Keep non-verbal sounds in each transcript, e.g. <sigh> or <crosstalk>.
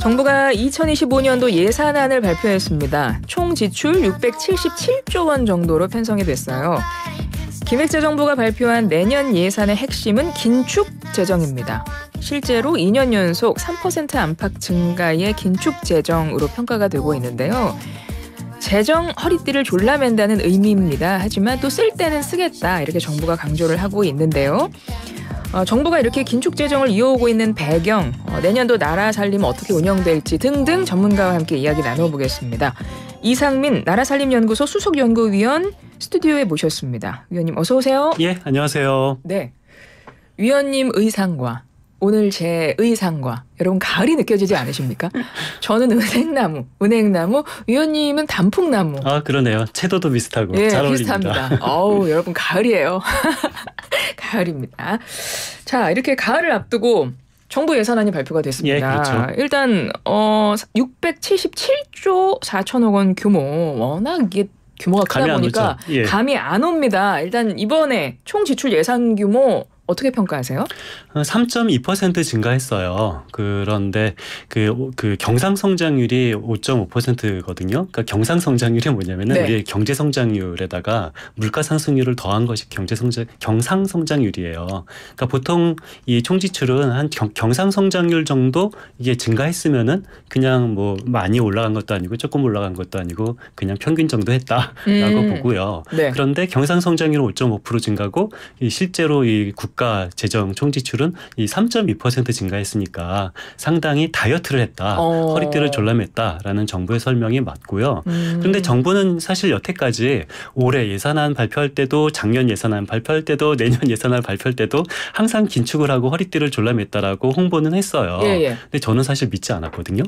정부가 2025년도 예산안을 발표했습니다. 총 지출 677조 원 정도로 편성이 됐어요. 기획재정부가 발표한 내년 예산의 핵심은 긴축 재정입니다. 실제로 2년 연속 3% 안팎 증가의 긴축 재정으로 평가가 되고 있는데요. 재정 허리띠를 졸라맨다는 의미입니다. 하지만 또 쓸 때는 쓰겠다 이렇게 정부가 강조를 하고 있는데요. 어, 정부가 이렇게 긴축 재정을 이어오고 있는 배경, 어, 내년도 나라 살림 어떻게 운영될지 등등 전문가와 함께 이야기 나눠보겠습니다. 이상민 나라살림연구소 수석연구위원 스튜디오에 모셨습니다. 위원님 어서 오세요. 예, 안녕하세요. 네. 위원님 의상과 오늘 제 의상과 여러분 가을이 느껴지지 않으십니까? 저는 은행나무, 은행나무, 위원님은 단풍나무. 아 그러네요. 채도도 비슷하고 예, 잘 비슷합니다. 어우 여러분 가을이에요. <laughs> 가을입니다. 자 이렇게 가을을 앞두고 정부 예산안이 발표가 됐습니다. 예, 그렇죠. 일단 어 677조 4천억 원 규모 워낙 이게 규모가 크다 보니까 예. 감이 안 옵니다. 일단 이번에 총 지출 예산 규모 어떻게 평가하세요? 3.2% 어, 증가했어요. 그런데 그, 그 경상 성장률이 5.5%거든요. 그러니까 경상 성장률이 뭐냐면은 네. 우리 경제 성장률에다가 물가 상승률을 더한 것이 경제 성장 경상 성장률이에요. 그러니까 보통 이 총지출은 한 경, 경상 성장률 정도 이게 증가했으면은 그냥 뭐 많이 올라간 것도 아니고 조금 올라간 것도 아니고 그냥 평균 정도 했다라고 음. 보고요. 네. 그런데 경상 성장률 5.5% 증가고 이 실제로 이 국, 가 국가 재정 총지출은 이 3.2% 증가했으니까 상당히 다이어트를 했다. 어. 허리띠를 졸라맸다라는 정부의 설명이 맞고요. 음. 그런데 정부는 사실 여태까지 올해 예산안 발표할 때도 작년 예산안 발표할 때도 내년 예산안 발표할 때도 항상 긴축을 하고 허리띠를 졸라맸다라고 홍보는 했어요. 예, 예. 근데 저는 사실 믿지 않았거든요.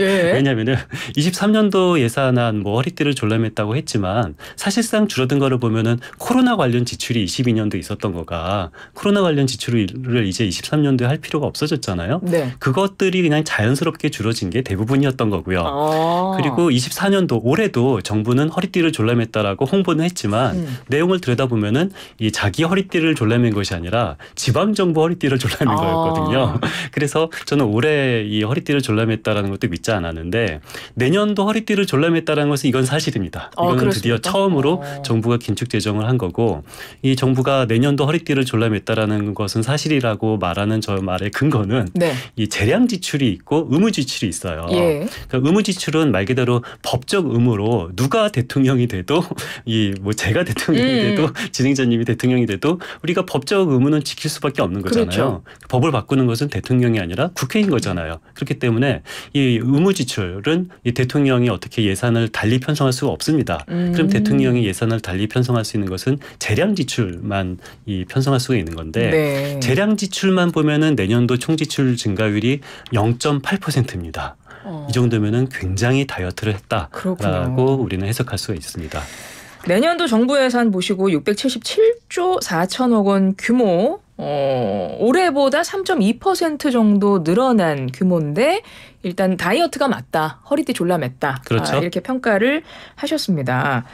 예. <laughs> 왜냐면은 23년도 예산안 뭐 허리띠를 졸라맸다고 했지만 사실상 줄어든 거를 보면은 코로나 관련 지출이 22년도 있었던 거가 코로나 코로나 관련 지출을 이제 23년도에 할 필요가 없어졌잖아요. 네. 그것들이 그냥 자연스럽게 줄어진 게 대부분이었던 거고요. 아. 그리고 24년도 올해도 정부는 허리띠를 졸라맸다라고 홍보는 했지만 음. 내용을 들여다보면은 이 자기 허리띠를 졸라맨 것이 아니라 지방 정부 허리띠를 졸라맨 아. 거였거든요. <laughs> 그래서 저는 올해 이 허리띠를 졸라맸다라는 것도 믿지 않았는데 내년도 허리띠를 졸라맸다라는 것은 이건 사실입니다. 어, 이건 아, 드디어 처음으로 어. 정부가 긴축 재정을 한 거고 이 정부가 내년도 허리띠를 졸라맸다라는 있다는 것은 사실이라고 말하는 저 말의 근거는 네. 이 재량 지출이 있고 의무 지출이 있어요. 예. 그러니까 의무 지출은 말 그대로 법적 의무로 누가 대통령이 돼도 <laughs> 이 뭐 제가 대통령이 음. 돼도 진행자님이 대통령이 돼도 우리가 법적 의무는 지킬 수밖에 없는 그렇죠. 거잖아요. 그렇죠. 법을 바꾸는 것은 대통령이 아니라 국회인 거잖아요. 그렇기 때문에 이 의무 지출은 이 대통령이 어떻게 예산을 달리 편성할 수가 없습니다. 음. 그럼 대통령이 예산을 달리 편성할 수 있는 것은 재량 지출만 이 편성할 수가 있는 건데 있는데 네. 재량 지출만 보면은 내년도 총 지출 증가율이 0.8%입니다. 어. 이 정도면은 굉장히 다이어트를 했다라고 그렇군요. 우리는 해석할 수가 있습니다. 내년도 정부 예산 보시고 677조 4천억 원 규모 어, 올해보다 3.2% 정도 늘어난 규모인데 일단 다이어트가 맞다. 허리띠 졸라맸다. 아, 그렇죠. 아, 이렇게 평가를 하셨습니다.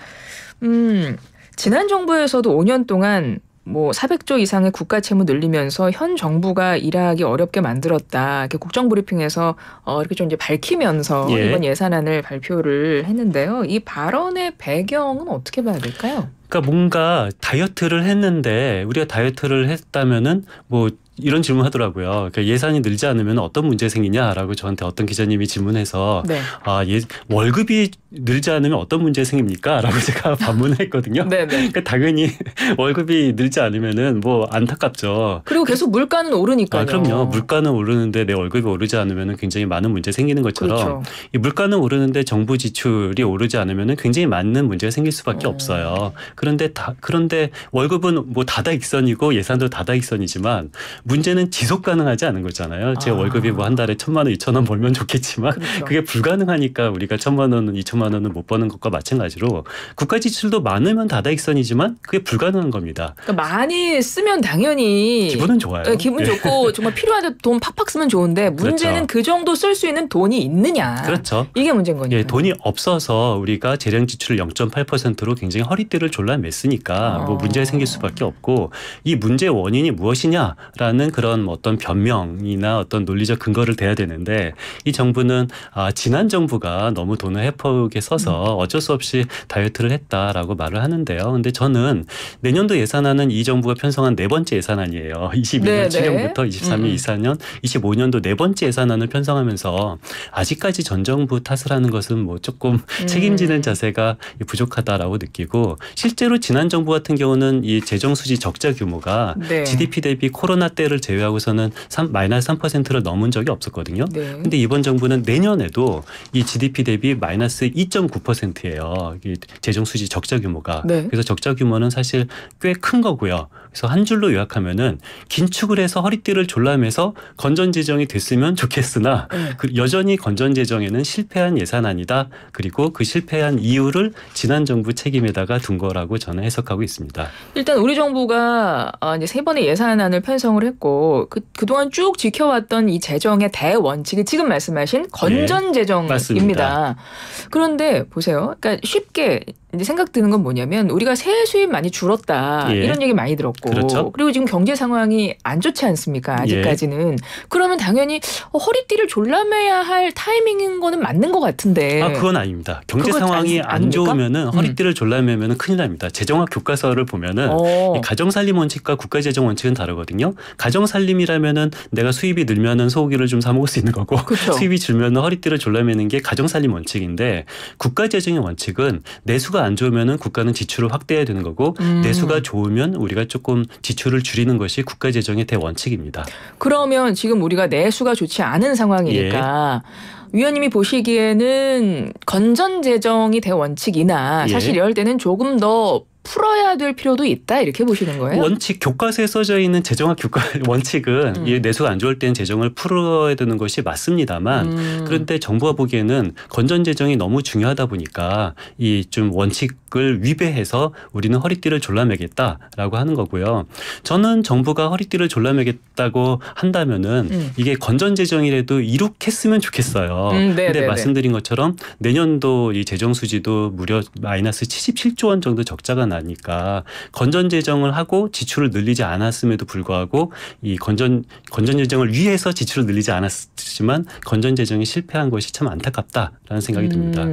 음, 지난 정부에서도 5년 동안 뭐 400조 이상의 국가 채무 늘리면서 현 정부가 일하기 어렵게 만들었다. 이렇게 국정 브리핑에서 어 이렇게 좀 이제 밝히면서 예. 이번 예산안을 발표를 했는데요. 이 발언의 배경은 어떻게 봐야 될까요? 그러니까 뭔가 다이어트를 했는데 우리가 다이어트를 했다면은 뭐 이런 질문 하더라고요. 그러니까 예산이 늘지 않으면 어떤 문제 생기냐라고 저한테 어떤 기자님이 질문해서 네. 아, 예, 월급이 늘지 않으면 어떤 문제 생깁니까라고 <laughs> 제가 반문했거든요. 을 네, 네. 그러니까 당연히 <laughs> 월급이 늘지 않으면은 뭐 안타깝죠. 그리고 계속 물가는 오르니까요. 아, 그럼요. 물가는 오르는데 내 월급이 오르지 않으면은 굉장히 많은 문제 생기는 것처럼 그렇죠. 이 물가는 오르는데 정부 지출이 오르지 않으면은 굉장히 많은 문제가 생길 수밖에 음. 없어요. 그런데 다 그런데 월급은 뭐 다다익선이고 예산도 다다익선이지만 문제는 지속 가능하지 않은 거잖아요. 제 아. 월급이 뭐 한 달에 천만 원, 이천 원 벌면 좋겠지만 그렇죠. 그게 불가능하니까 우리가 천만 원, 이천만 원은 못 버는 것과 마찬가지로 국가 지출도 많으면 다다익선이지만 그게 불가능한 겁니다. 그러니까 많이 쓰면 당연히 기분은 좋아요. 네, 기분 좋고 예. 정말 필요한 돈 팍팍 쓰면 좋은데 그렇죠. 문제는 그렇죠. 그 정도 쓸 수 있는 돈이 있느냐. 그렇죠. 이게 문제인 거니까. 예, 돈이 없어서 우리가 재량 지출 0.8%로 굉장히 허리띠를 졸라맸으니까 어. 뭐 아. 문제가 생길 수밖에 없고 이 문제의 원인이 무엇이냐라는 없는 그런 뭐 어떤 변명이나 어떤 논리적 근거를 대야 되는데 이 정부는 아, 지난 정부가 너무 돈을 헤퍼게 써서 음. 어쩔 수 없이 다이어트를 했다라고 말을 하는데요. 근데 저는 내년도 예산안은 이 정부가 편성한 네 번째 예산안이에요. 22년 7년부터 23년 음. 24년 25년도 네 번째 예산안을 편성하면서 아직까지 전 정부 탓을 하는 것은 뭐 조금 음. 책임지는 자세가 부족하다라고 느끼고 실제로 지난 정부 같은 경우는 이 재정 수지 적자 규모가 네. GDP 대비 코로나 때 때를 제외하고서는 3, 마이너스 3%를 넘은 적이 없었거든요. 그런데 네. 이번 정부는 내년에도 이 GDP 대비 마이너스 2.9%예요. 재정 수지 적자 규모가. 네. 그래서 적자 규모는 사실 꽤 큰 거고요. 그래서 한 줄로 요약하면은 긴축을 해서 허리띠를 졸라매서 건전 재정이 됐으면 좋겠으나 네. 그 여전히 건전 재정에는 실패한 예산안이다. 그리고 그 실패한 이유를 지난 정부 책임에다가 둔 거라고 저는 해석하고 있습니다. 일단 우리 정부가 어, 이제 세 번의 예산안을 편성을 했고 그 그동안 쭉 지켜왔던 이 재정의 대원칙이 지금 말씀하신 건전 네, 재정입니다. 네, 그런데 보세요. 그러니까 쉽게 이제 생각 드는 건 뭐냐면 우리가 세수입 많이 줄었다. 예. 이런 얘기 많이 들었고 있고 그렇죠. 그리고 지금 경제 상황이 안 좋지 않습니까? 예. 아직까지는. 예. 그러면 당연히 허리띠를 졸라매야 할 타이밍인 거는 맞는 것 같은데. 아 그건 아닙니다. 경제 상황이 안, 안 좋으면은 음. 허리띠를 졸라매면은 큰일 납니다. 재정학 교과서를 보면은 어. 가정살림 원칙과 국가재정 원칙은 다르거든요. 가정살림이라면은 내가 수입이 늘면은 소고기를 좀 사 먹을 수 있는 거고 그렇죠. <laughs> 수입이 줄면은 허리띠를 졸라매는 게 가정살림 원칙인데 국가재정의 원칙은 내수가 안 좋으면은 국가는 지출을 확대해야 되는 거고 음. 내수가 좋으면 우리가 조금 조금 지출을 줄이는 것이 국가 재정의 대원칙입니다. 그러면 지금 우리가 내수가 좋지 않은 상황이니까 예. 위원님이 보시기에는 건전 재정이 대원칙이나 사실 예. 이럴 때는 조금 더 풀어야 될 필요도 있다 이렇게 보시는 거예요? 원칙 교과서에 써져 있는 재정학 교과 <laughs> 원칙은 음. 이 내수가 안 좋을 때는 재정을 풀어야 되는 것이 맞습니다만 음. 그런데 정부가 보기에는 건전 재정이 너무 중요하다 보니까 이 좀 원칙을 위배해서 우리는 허리띠를 졸라매겠다라고 하는 거고요. 저는 정부가 허리띠를 졸라매겠다고 한다면은 음. 이게 건전 재정이라도 이룩했으면 좋겠어요. 음, 네, 근데 네, 네. 말씀드린 것처럼 내년도 이 재정 수지도 무려 마이너스 77조 원 정도 적자가 나니까 건전 재정을 하고 지출을 늘리지 않았음에도 불구하고 이 건전 건전 재정을 위해서 지출을 늘리지 않았지만 건전 재정이 실패한 것이 참 안타깝다라는 생각이 음, 듭니다.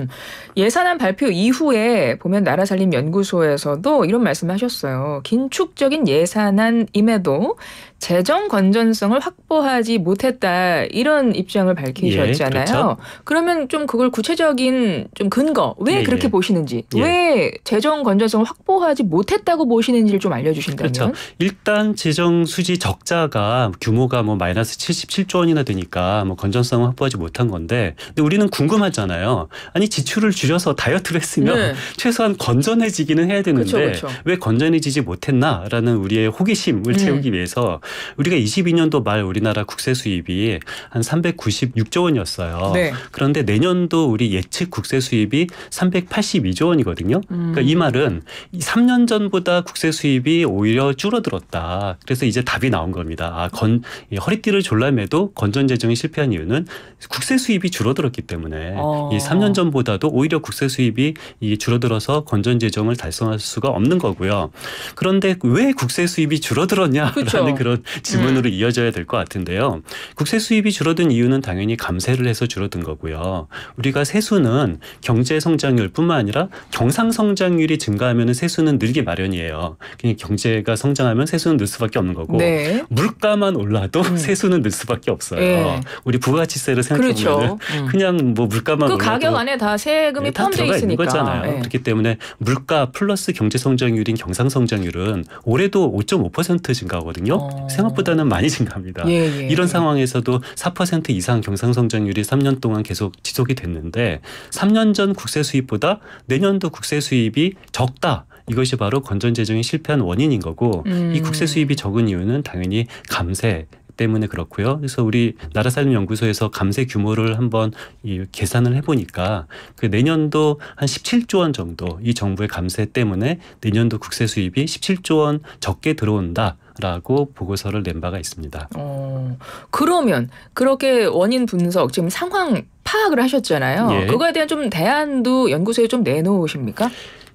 예산안 발표 이후에 보면 나라살림 연구소에서도 이런 말씀하셨어요. 긴축적인 예산안임에도 재정 건전성을 확보하지 못했다 이런 입장을 밝히셨잖아요. 예, 그렇죠. 그러면 좀 그걸 구체적인 좀 근거 왜 예, 그렇게 예. 보시는지 예. 왜 재정 건전성을 확보하지 못했다고 보시는지를 좀 알려주신다면 그렇죠. 일단 재정 수지 적자가 규모가 뭐 마이너스 77조 원이나 되니까 뭐 건전성을 확보하지 못한 건데 근데 우리는 궁금하잖아요. 아니 지출을 줄여서 다이어트를 했으면 네. <laughs> 최소한 건전해지기는 해야 되는데 그렇죠, 그렇죠. 왜 건전해지지 못했나라는 우리의 호기심을 네. 채우기 위해서 우리가 22년도 말 우리나라 국세 수입이 한 396조 원이었어요. 네. 그런데 내년도 우리 예측 국세 수입이 382조 원이거든요. 음. 그러니까 이 음. 말은 3년 전보다 국세 수입이 오히려 줄어들었다. 그래서 이제 답이 나온 겁니다. 아, 건 허리띠를 졸라매도 건전 재정이 실패한 이유는 국세 수입이 줄어들었기 때문에 어. 이 3년 전보다도 오히려 국세 수입이 이 줄어들어서 건전 재정을 달성할 수가 없는 거고요. 그런데 왜 국세 수입이 줄어들었냐라는 그쵸. 그런 이런 질문으로 음. 네. 이어져야 될 것 같은데요. 국세 수입이 줄어든 이유는 당연히 감세를 해서 줄어든 거고요. 우리가 세수는 경제 성장률뿐만 아니라 경상 성장률이 증가하면 세수는 늘기 마련이에요. 그냥 경제가 성장하면 세수는 늘 수밖에 없는 거고 네. 물가만 올라도 음. 세수는 늘 수밖에 없어요. 네. 우리 부가가치세를 생각해 보면 그렇죠. 음. 그냥 뭐 물가만 그 가격 안에 다 세금이 네, 포함되어 있으니까 있는 거잖아요. 네. 그렇기 때문에 물가 플러스 경제 성장률인 경상 성장률은 올해도 5.5% 증가하거든요. 어. 생각보다는 많이 증가합니다. 예, 예, 이런 예. 상황에서도 4% 이상 경상 성장률이 3년 동안 계속 지속이 됐는데 3년 전 국세 수입보다 내년도 국세 수입이 적다. 이것이 바로 건전 재정이 실패한 원인인 거고 음. 이 국세 음. 수입이 적은 이유는 당연히 감세 때문에 그렇고요. 그래서 우리 나라살림연구소에서 감세 규모를 한번 이 계산을 해보니까 그 내년도 한 17조 원 정도 이 정부의 감세 때문에 내년도 국세 수입이 17조 원 적게 들어온다. 라고 보고서를 낸 바가 있습니다. 어, 그러면 그렇게 원인 분석 지금 상황 파악을 하셨잖아요. 예. 그거에 대한 좀 대안도 연구소에 좀 내놓으십니까?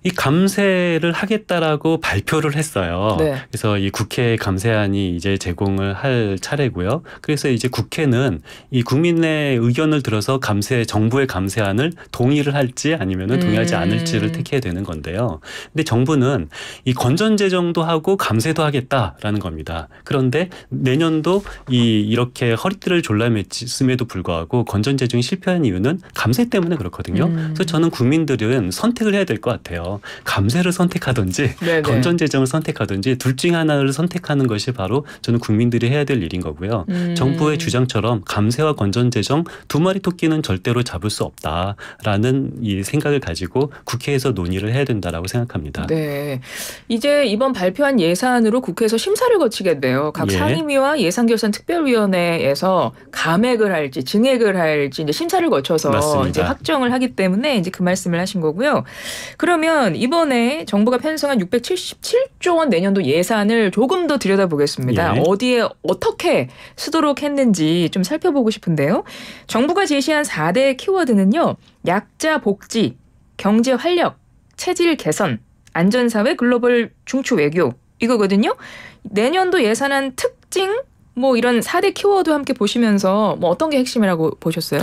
이 감세를 하겠다라고 발표를 했어요. 네. 그래서 이 국회 감세안이 이제 제공을 할 차례고요. 그래서 이제 국회는 이 국민의 의견을 들어서 감세 정부의 감세안을 동의를 할지 아니면은 동의하지 음. 않을지를 택해야 되는 건데요. 근데 정부는 이 건전 재정도 하고 감세도 하겠다라는 겁니다. 그런데 내년도 이 이렇게 허리띠를 졸라맸음에도 불구하고 건전 재정이 실패한 이유는 감세 때문에 그렇거든요. 음. 그래서 저는 국민들은 선택을 해야 될 것 같아요. 감세를 선택하든지 네네. 건전 재정을 선택하든지 둘 중 하나를 선택하는 것이 바로 저는 국민들이 해야 될 일인 거고요. 음. 정부의 주장처럼 감세와 건전 재정 두 마리 토끼는 절대로 잡을 수 없다라는 이 생각을 가지고 국회에서 논의를 해야 된다라고 생각합니다. 네. 이제 이번 발표한 예산으로 국회에서 심사를 거치겠네요. 각 예. 상임위와 예산결산특별위원회에서 감액을 할지 증액을 할지 이제 심사를 거쳐서 맞습니다. 이제 확정을 하기 때문에 이제 그 말씀을 하신 거고요. 그러면 그면 이번에 정부가 편성한 677조 원 내년도 예산을 조금 더 들여다보겠습니다. 예. 어디에 어떻게 쓰도록 했는지 좀 살펴보고 싶은데요. 정부가 제시한 4대 키워드는요. 약자 복지, 경제 활력, 체질 개선, 안전사회 글로벌 중추 외교 이거거든요. 내년도 예산안 특징 뭐 이런 4대 키워드 함께 보시면서 뭐 어떤 게 핵심이라고 보셨어요?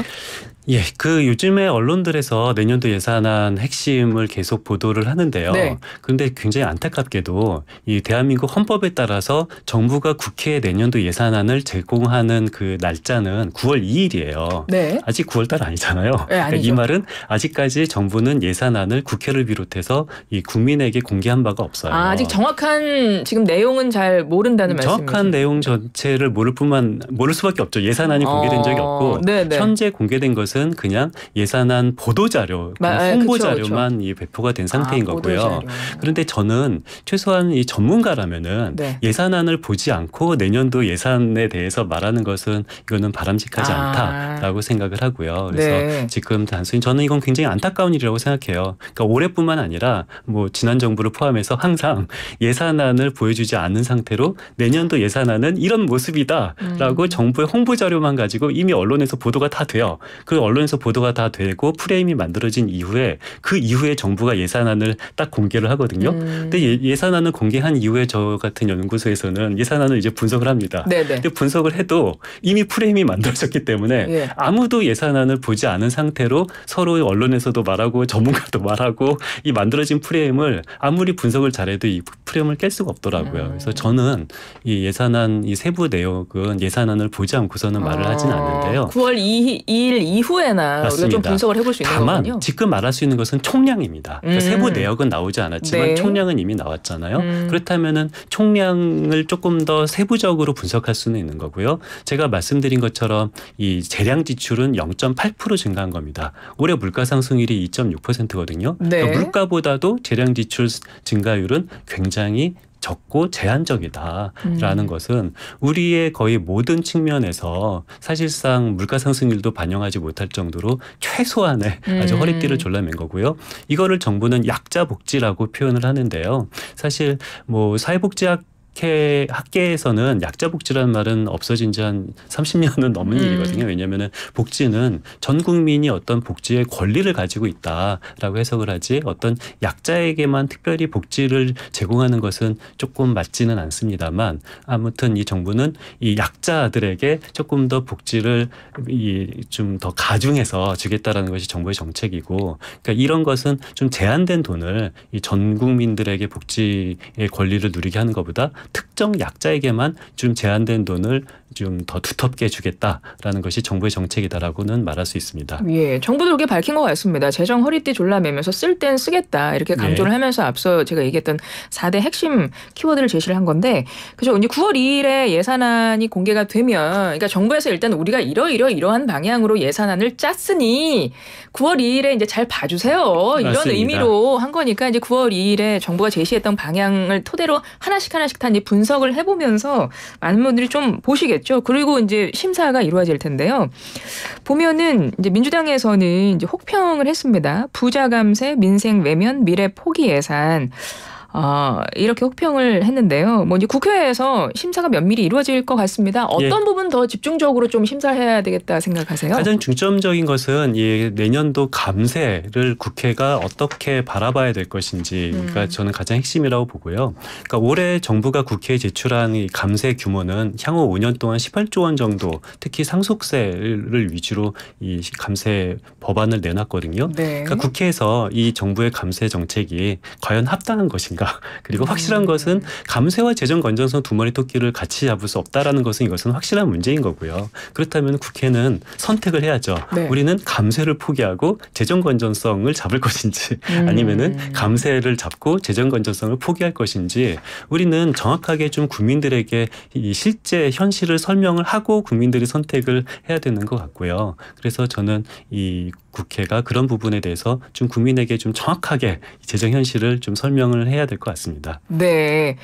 예, 그 요즘에 언론들에서 내년도 예산안 핵심을 계속 보도를 하는데요. 네. 근데 굉장히 안타깝게도 이 대한민국 헌법에 따라서 정부가 국회에 내년도 예산안을 제공하는 그 날짜는 9월 2일이에요. 네. 아직 9월 달 아니잖아요. 네, 그러니까 이 말은 아직까지 정부는 예산안을 국회를 비롯해서 이 국민에게 공개한 바가 없어요. 아, 직 정확한 지금 내용은 잘 모른다는 말씀이죠. 음, 정확한 내용 전체를 모를 뿐만 모를 수밖에 없죠. 예산안이 공개된 적이 어, 없고 어, 현재 공개된 것은 것은 그냥 예산안 보도 자료, 아, 홍보 자료만 그쵸. 이 배포가 된 상태인 아, 거고요. 그런데 저는 최소한 이 전문가라면은 네. 예산안을 보지 않고 내년도 예산에 대해서 말하는 것은 이거는 바람직하지 아. 않다라고 생각을 하고요. 그래서 네. 지금 단순히 저는 이건 굉장히 안타까운 일이라고 생각해요. 그러니까 올해뿐만 아니라 뭐 지난 정부를 포함해서 항상 예산안을 보여주지 않는 상태로 내년도 예산안은 이런 모습이다라고 음. 정부의 홍보 자료만 가지고 이미 언론에서 보도가 다 돼요. 그 언론에서 보도가 다 되고 프레임이 만들어진 이후에 그 이후에 정부가 예산안을 딱 공개를 하거든요. 음. 근데 예, 산안을 공개한 이후에 저 같은 연구소에서는 예산안을 이제 분석을 합니다. 네네. 네. 근데 분석을 해도 이미 프레임이 만들어졌기 때문에 예. 아무도 예산안을 보지 않은 상태로 서로 언론에서도 말하고 전문가도 말하고 이 만들어진 프레임을 아무리 분석을 잘해도 이 프레임을 깰 수가 없더라고요. 음. 그래서 저는 이 예산안 이 세부 내역은 예산안을 보지 않고서는 말을 아. 하진 않는데요. 9월 2일 이후 이후에나 맞습니다. 우리가 좀 분석을 해볼 수 있는 다만 거군요. 지금 말할 수 있는 것은 총량입니다. 그러니까 음. 세부 내역은 나오지 않았지만 네. 총량은 이미 나왔잖아요. 음. 그렇다면은 총량을 조금 더 세부적으로 분석할 수는 있는 거고요. 제가 말씀드린 것처럼 이 재량 지출은 0.8% 증가한 겁니다. 올해 물가 상승률이 2.6%거든요. 그러니까 네. 그러니까 물가보다도 재량 지출 증가율은 굉장히 적고 제한적이다라는 음. 것은 우리의 거의 모든 측면에서 사실상 물가 상승률도 반영하지 못할 정도로 최소한의 음. 아주 허리띠를 졸라맨 거고요. 이거를 정부는 약자 복지라고 표현을 하는데요. 사실 뭐 사회복지학 학회 학계에서는 약자 복지라는 말은 없어진 지 한 30년은 넘은 음. 일이거든요. 왜냐면은 복지는 전 국민이 어떤 복지의 권리를 가지고 있다라고 해석을 하지 어떤 약자에게만 특별히 복지를 제공하는 것은 조금 맞지는 않습니다만 아무튼 이 정부는 이 약자들에게 조금 더 복지를 좀 더 가중해서 주겠다라는 것이 정부의 정책이고 그러니까 이런 것은 좀 제한된 돈을 이 전 국민들에게 복지의 권리를 누리게 하는 것보다 특정 약자에게만 좀 제한된 돈을 좀더 두텁게 주겠다라는 것이 정부의 정책이다라고는 말할 수 있습니다. 예, 정부도 그렇게 밝힌 것 같습니다. 재정 허리띠 졸라매면서 쓸 땐 쓰겠다 이렇게 네. 강조를 예. 하면서 앞서 제가 얘기했던 4대 핵심 키워드를 제시를 한 건데 그죠? 이제 9월 2일에 예산안이 공개가 되면 그러니까 정부에서 일단 우리가 이러이러 이러한 방향으로 예산안을 짰으니 9월 2일에 이제 잘 봐주세요 이런 맞습니다. 의미로 한 거니까 이제 9월 2일에 정부가 제시했던 방향을 토대로 하나씩 하나씩 다 이제 분석을 해보면서 많은 분들이 좀보시 그러겠죠. 그리고 이제 심사가 이루어질 텐데요. 보면은 이제 민주당에서는 이제 혹평을 했습니다. 부자 감세, 민생 외면, 미래 포기 예산. 아, 이렇게 혹평을 했는데요. 뭐 이제 국회에서 심사가 면밀히 이루어질 것 같습니다. 어떤 예. 부분 더 집중적으로 좀 심사해야 되겠다 생각하세요? 가장 중점적인 것은 이 내년도 감세를 국회가 어떻게 바라봐야 될 것인지 음. 그러니까 저는 가장 핵심이라고 보고요. 그러니까 올해 정부가 국회에 제출한 이 감세 규모는 향후 5년 동안 18조 원 정도 특히 상속세를 위주로 이 감세 법안을 내놨거든요. 네. 그러니까 국회에서 이 정부의 감세 정책이 과연 합당한 것인가 무인가 <laughs> 그리고 확실한 음. 것은 감세와 재정 건전성 두 마리 토끼를 같이 잡을 수 없다라는 것은 이것은 확실한 문제인 거고요. 그렇다면 국회는 선택을 해야죠. 네. 우리는 감세를 포기하고 재정 건전성을 잡을 <laughs> 것인지 아니면은 음. 감세를 잡고 재정 건전성을 포기할 것인지 우리는 정확하게 좀 국민들에게 이 실제 현실을 설명을 하고 국민들이 선택을 해야 되는 것 같고요. 그래서 저는 이 국회가 그런 부분에 대해서 좀 국민에게 좀 정확하게 재정 현실을 좀 설명을 해야 될것 같습니다. 네.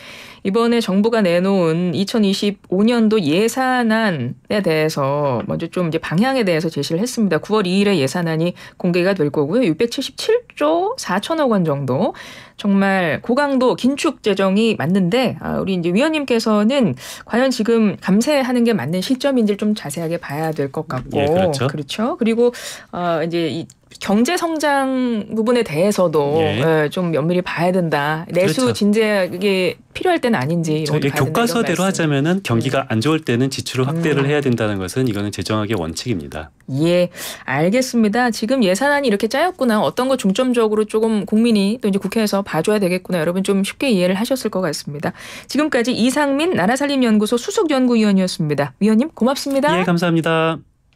이번에 정부가 내놓은 2025년도 예산안에 대해서 먼저 좀 이제 방향에 대해서 제시를 했습니다. 9월 2일에 예산안이 공개가 될 거고요. 677조 4천억 원 정도 정말 고강도 긴축 재정이 맞는데 아, 우리 이제 위원님께서는 과연 지금 감세하는 게 맞는 시점인지 좀 자세하게 봐야 될 것 같고 예, 그렇죠. 그렇죠. 그리고 어 이제 이 경제 성장 부분에 대해서도 예. 예, 좀 면밀히 봐야 된다. 내수 그렇죠. 진작이 필요할 때는 아닌지 이런 교과서대로 하자면은 경기가 음. 안 좋을 때는 지출을 음. 확대를 음. 해야 된다는 것은 이거는 재정학의 원칙입니다. 예, 알겠습니다. 지금 예산안이 이렇게 짜였구나. 어떤 거 중점적으로 조금 국민이 또 이제 국회에서 봐줘야 되겠구나. 여러분 좀 쉽게 이해를 하셨을 것 같습니다. 지금까지 이상민 나라살림연구소 수석연구위원이었습니다. 위원님 고맙습니다. 예, 감사합니다.